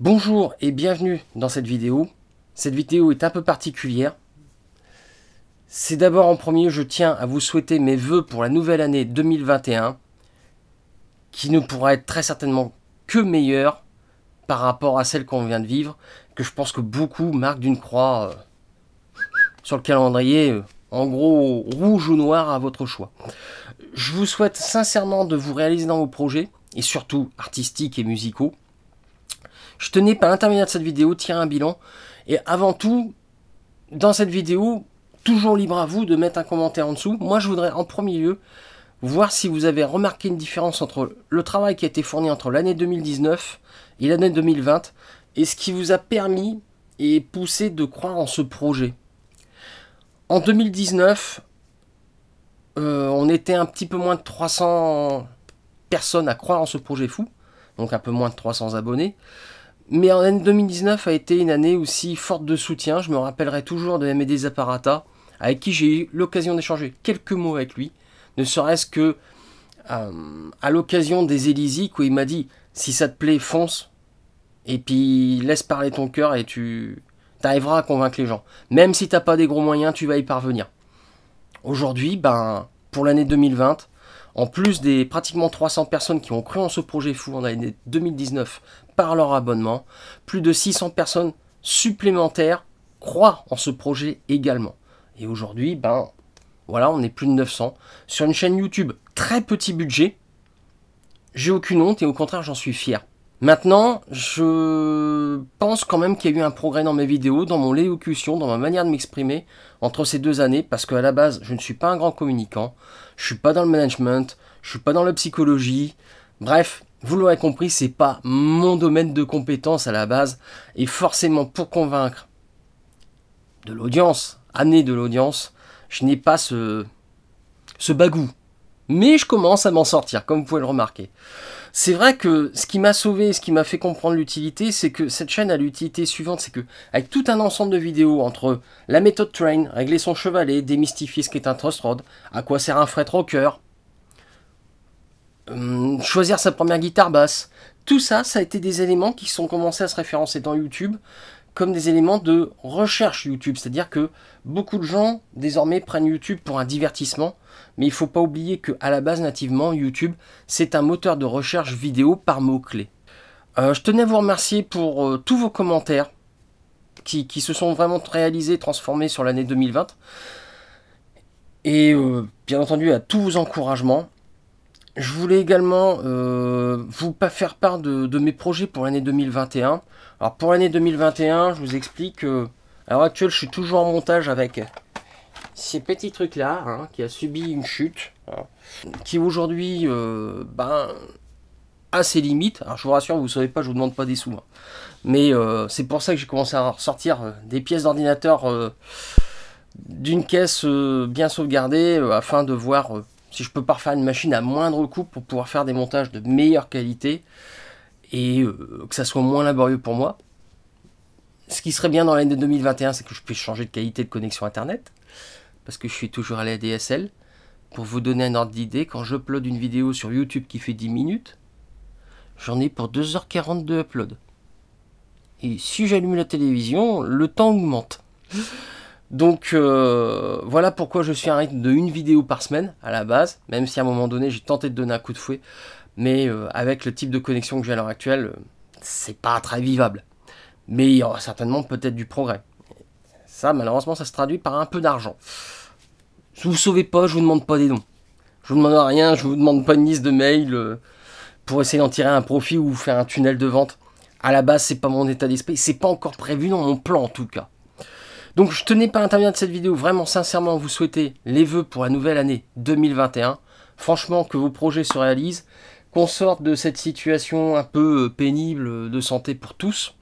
Bonjour et bienvenue dans cette vidéo. Cette vidéo est un peu particulière. C'est d'abord en premier, je tiens à vous souhaiter mes voeux pour la nouvelle année 2021, qui ne pourra être très certainement que meilleure par rapport à celle qu'on vient de vivre, que je pense que beaucoup marquent d'une croix euh, sur le calendrier, euh, en gros rouge ou noir à votre choix. Je vous souhaite sincèrement de vous réaliser dans vos projets, et surtout artistiques et musicaux, je tenais par l'intermédiaire de cette vidéo tirer un bilan. Et avant tout, dans cette vidéo, toujours libre à vous de mettre un commentaire en dessous. Moi, je voudrais en premier lieu voir si vous avez remarqué une différence entre le travail qui a été fourni entre l'année 2019 et l'année 2020 et ce qui vous a permis et poussé de croire en ce projet. En 2019, euh, on était un petit peu moins de 300 personnes à croire en ce projet fou donc un peu moins de 300 abonnés. Mais en 2019 a été une année aussi forte de soutien. Je me rappellerai toujours de M&D Zaparata, avec qui j'ai eu l'occasion d'échanger quelques mots avec lui, ne serait-ce que euh, à l'occasion des Élysiques où il m'a dit si ça te plaît, fonce, et puis laisse parler ton cœur et tu arriveras à convaincre les gens. Même si t'as pas des gros moyens, tu vas y parvenir. Aujourd'hui, ben, pour l'année 2020, en plus des pratiquement 300 personnes qui ont cru en ce projet fou en année 2019 par leur abonnement, plus de 600 personnes supplémentaires croient en ce projet également. Et aujourd'hui, ben voilà, on est plus de 900 sur une chaîne YouTube très petit budget. J'ai aucune honte et au contraire, j'en suis fier. Maintenant, je pense quand même qu'il y a eu un progrès dans mes vidéos, dans mon élocution, dans ma manière de m'exprimer entre ces deux années, parce qu'à la base, je ne suis pas un grand communicant, je suis pas dans le management, je suis pas dans la psychologie. Bref, vous l'aurez compris, c'est pas mon domaine de compétence à la base, et forcément pour convaincre de l'audience, amener de l'audience, je n'ai pas ce, ce bagou. Mais je commence à m'en sortir, comme vous pouvez le remarquer c'est vrai que ce qui m'a sauvé, ce qui m'a fait comprendre l'utilité, c'est que cette chaîne a l'utilité suivante, c'est que avec tout un ensemble de vidéos entre la méthode train, régler son chevalet, démystifier ce qu'est un trust rod, à quoi sert un fret rocker, euh, choisir sa première guitare basse, tout ça, ça a été des éléments qui sont commencés à se référencer dans YouTube, comme des éléments de recherche YouTube. C'est-à-dire que beaucoup de gens désormais prennent YouTube pour un divertissement, mais il ne faut pas oublier qu'à la base, nativement, YouTube, c'est un moteur de recherche vidéo par mots-clés. Euh, je tenais à vous remercier pour euh, tous vos commentaires qui, se sont vraiment réalisés, transformés sur l'année 2020. Et euh, bien entendu à tous vos encouragements. Je voulais également euh, vous faire part de, mes projets pour l'année 2021. Alors pour l'année 2021, je vous explique que euh, à l'heure actuelle, je suis toujours en montage avec ces petits trucs là, hein, qui a subi une chute, hein, qui aujourd'hui, euh, ben, ses limites. Alors je vous rassure, vous ne savez pas, je vous demande pas des sous. Hein. Mais euh, c'est pour ça que j'ai commencé à ressortir des pièces d'ordinateur d'une caisse bien sauvegardée afin de voir si je peux parfaire une machine à moindre coût pour pouvoir faire des montages de meilleure qualité et euh, que ça soit moins laborieux pour moi. Ce qui serait bien dans l'année 2021, c'est que je puisse changer de qualité de connexion internet parce que je suis toujours à la DSL. Pour vous donner un ordre d'idée, quand je une vidéo sur YouTube qui fait 10 minutes, j'en ai pour 2 h 42 de upload. Et si j'allume la télévision, le temps augmente. Donc euh, voilà pourquoi je suis à un rythme de une vidéo par semaine à la base, même si à un moment donné j'ai tenté de donner un coup de fouet, mais euh, avec le type de connexion que j'ai à l'heure actuelle, c'est pas très vivable. Mais il y aura certainement peut-être du progrès. Ça malheureusement ça se traduit par un peu d'argent. Je vous sauvez pas, je vous demande pas des dons. Je vous demande rien, je vous demande pas une liste de mails euh, pour essayer d'en tirer un profit ou faire un tunnel de vente. À la base, c'est pas mon état d'esprit, c'est pas encore prévu dans mon plan en tout cas. Donc je tenais pas à de cette vidéo, vraiment sincèrement vous souhaiter les vœux pour la nouvelle année 2021. Franchement que vos projets se réalisent, qu'on sorte de cette situation un peu euh, pénible euh, de santé pour tous.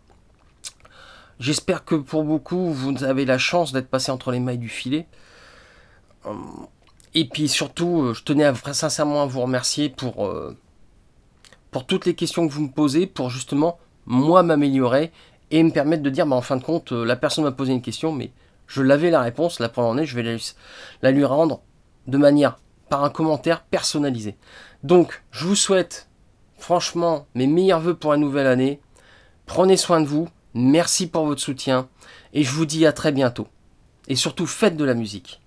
J'espère que pour beaucoup vous avez la chance d'être passé entre les mailles du filet. Hum, et puis surtout, euh, je tenais à, sincèrement à vous remercier pour, pour toutes les questions que vous me posez, pour justement moi m'améliorer et me permettre de dire, bah, en fin de compte, euh, la personne m'a posé une question, mais je l'avais la réponse, la première année, je vais la, la lui rendre de manière, par un commentaire personnalisé. Donc, je vous souhaite franchement mes meilleurs voeux pour la nouvelle année. Prenez soin de vous, merci pour votre soutien, et je vous dis à très bientôt. Et surtout, faites de la musique.